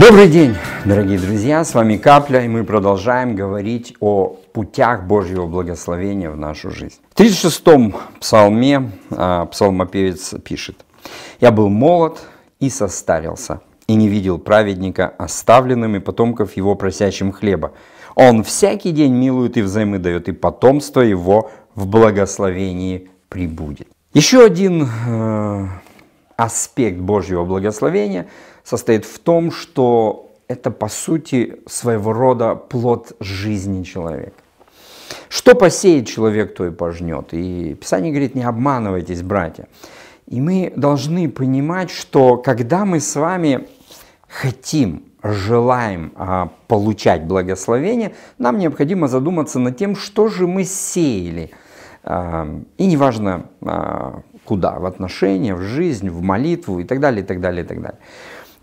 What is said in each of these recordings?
Добрый день, дорогие друзья, с вами Капля, и мы продолжаем говорить о путях Божьего благословения в нашу жизнь. В 36-м псалме а, псалмопевец пишет, «Я был молод и состарился, и не видел праведника оставленным и потомков его просящим хлеба. Он всякий день милует и взаймы дает, и потомство его в благословении прибудет». Еще один э, аспект Божьего благословения – состоит в том, что это по сути своего рода плод жизни человека. Что посеет человек, то и пожнет. И Писание говорит, не обманывайтесь, братья. И мы должны понимать, что когда мы с вами хотим, желаем а, получать благословение, нам необходимо задуматься над тем, что же мы сеяли. А, и неважно а, куда, в отношения, в жизнь, в молитву и так далее, и так далее, и так далее.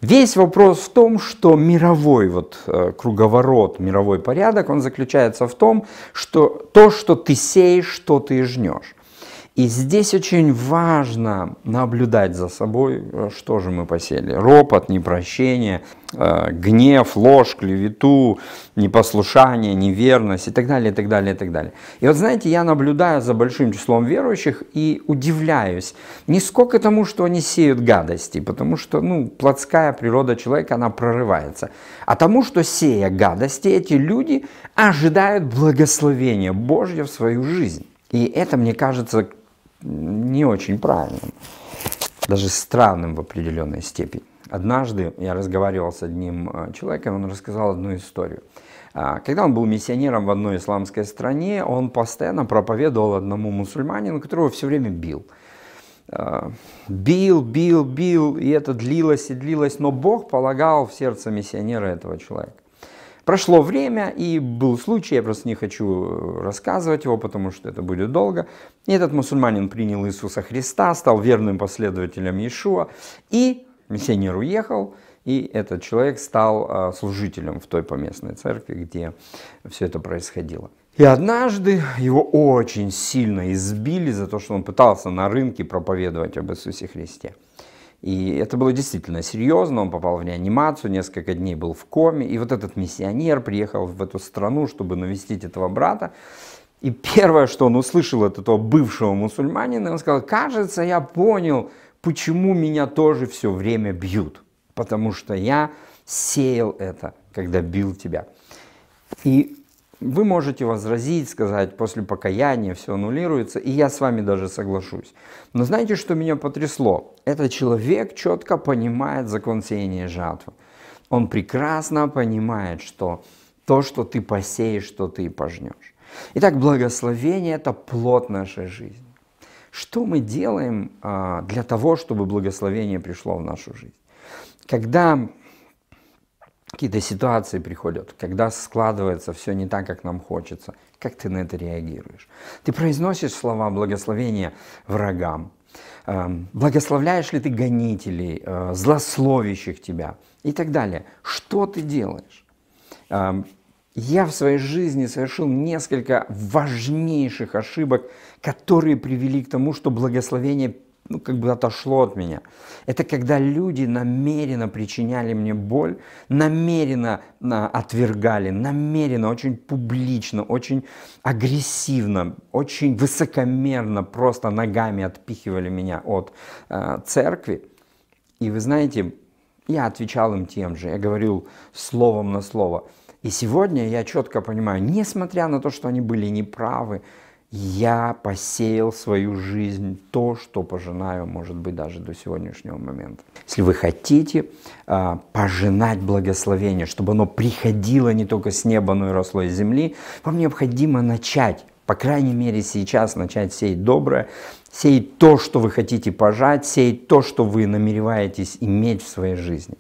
Весь вопрос в том, что мировой вот э, круговорот, мировой порядок, он заключается в том, что то, что ты сеешь, что ты и жнешь. И здесь очень важно наблюдать за собой, э, что же мы посели. Ропот, непрощение, э, гнев, ложь, клевету, непослушание, неверность и так далее, и так далее, и так далее. И вот знаете, я наблюдаю за большим числом верующих и удивляюсь не сколько тому, что они сеют гадости, потому что, ну, плотская природа человека, она прорывается, а тому, что сея гадости, эти люди ожидают благословения Божьего в свою жизнь. И это, мне кажется, не очень правильным, даже странным в определенной степени. Однажды я разговаривал с одним э, человеком, он рассказал одну историю. А, когда он был миссионером в одной исламской стране, он постоянно проповедовал одному мусульманину, которого все время бил. А, бил, бил, бил, и это длилось и длилось, но Бог полагал в сердце миссионера этого человека. Прошло время, и был случай, я просто не хочу э, рассказывать его, потому что это будет долго. И этот мусульманин принял Иисуса Христа, стал верным последователем Иешуа, и миссионер уехал, и этот человек стал э, служителем в той поместной церкви, где все это происходило. И однажды его очень сильно избили за то, что он пытался на рынке проповедовать об Иисусе Христе. И это было действительно серьезно, он попал в реанимацию, несколько дней был в коме, и вот этот миссионер приехал в эту страну, чтобы навестить этого брата, и первое, что он услышал от этого бывшего мусульманина, он сказал, кажется, я понял, почему меня тоже все время бьют, потому что я сеял это, когда бил тебя. И вы можете возразить, сказать, после покаяния все аннулируется, и я с вами даже соглашусь. Но знаете, что меня потрясло? Этот человек четко понимает закон сеяния жатвы. Он прекрасно понимает, что то, что ты посеешь, что ты и пожнешь. Итак, благословение – это плод нашей жизни. Что мы делаем а, для того, чтобы благословение пришло в нашу жизнь? Когда какие-то ситуации приходят, когда складывается все не так, как нам хочется. Как ты на это реагируешь? Ты произносишь слова благословения врагам. Эм, благословляешь ли ты гонителей, э, злословящих тебя и так далее? Что ты делаешь? Эм, я в своей жизни совершил несколько важнейших ошибок, которые привели к тому, что благословение ну, как бы отошло от меня. Это когда люди намеренно причиняли мне боль, намеренно а, отвергали, намеренно, очень публично, очень агрессивно, очень высокомерно просто ногами отпихивали меня от э, церкви. И вы знаете, я отвечал им тем же, я говорил словом на слово. И сегодня я четко понимаю, несмотря на то, что они были неправы, я посеял свою жизнь то, что пожинаю, может быть, даже до сегодняшнего момента. Если вы хотите а, пожинать благословение, чтобы оно приходило не только с неба, но и росло из земли, вам необходимо начать, по крайней мере сейчас, начать сеять доброе, сеять то, что вы хотите пожать, сеять то, что вы намереваетесь иметь в своей жизни.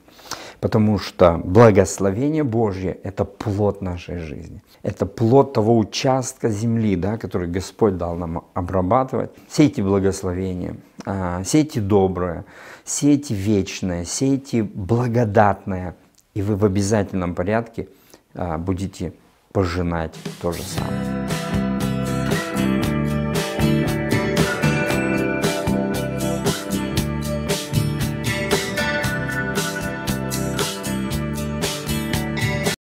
Потому что благословение Божье – это плод нашей жизни. Это плод того участка земли, да, который Господь дал нам обрабатывать. Все все эти благословения, а, эти добрые, все эти вечные, все эти благодатные И вы в обязательном порядке а, будете пожинать то же самое.